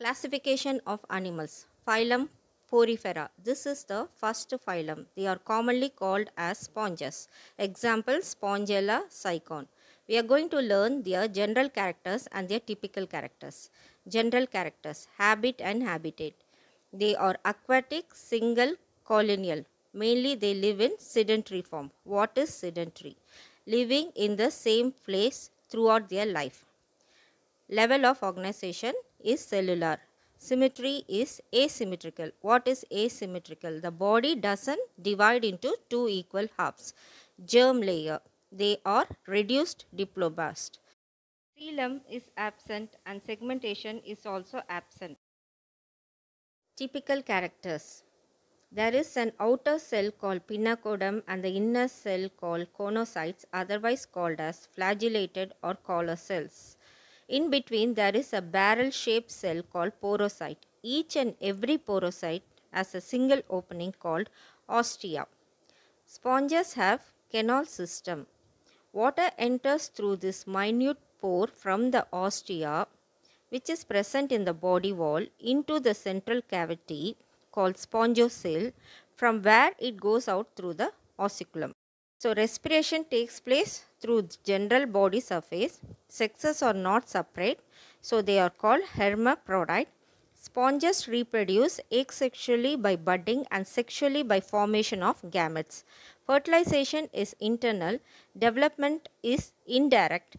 Classification of animals. Phylum Porifera. This is the first phylum. They are commonly called as sponges. Example Spongella cycon. We are going to learn their general characters and their typical characters. General characters. Habit and habitat. They are aquatic, single, colonial. Mainly they live in sedentary form. What is sedentary? Living in the same place throughout their life. Level of organization is cellular. Symmetry is asymmetrical. What is asymmetrical? The body doesn't divide into two equal halves. Germ layer. They are reduced diploblast. Coelom is absent and segmentation is also absent. Typical characters. There is an outer cell called pinacodum and the inner cell called conocytes otherwise called as flagellated or collar cells. In between there is a barrel shaped cell called porocyte. Each and every porocyte has a single opening called ostia. Sponges have canal system. Water enters through this minute pore from the ostia which is present in the body wall into the central cavity called cell, from where it goes out through the ossiculum. So respiration takes place through general body surface. Sexes are not separate. So they are called hermaphrodite. Sponges reproduce asexually by budding and sexually by formation of gametes. Fertilization is internal. Development is indirect.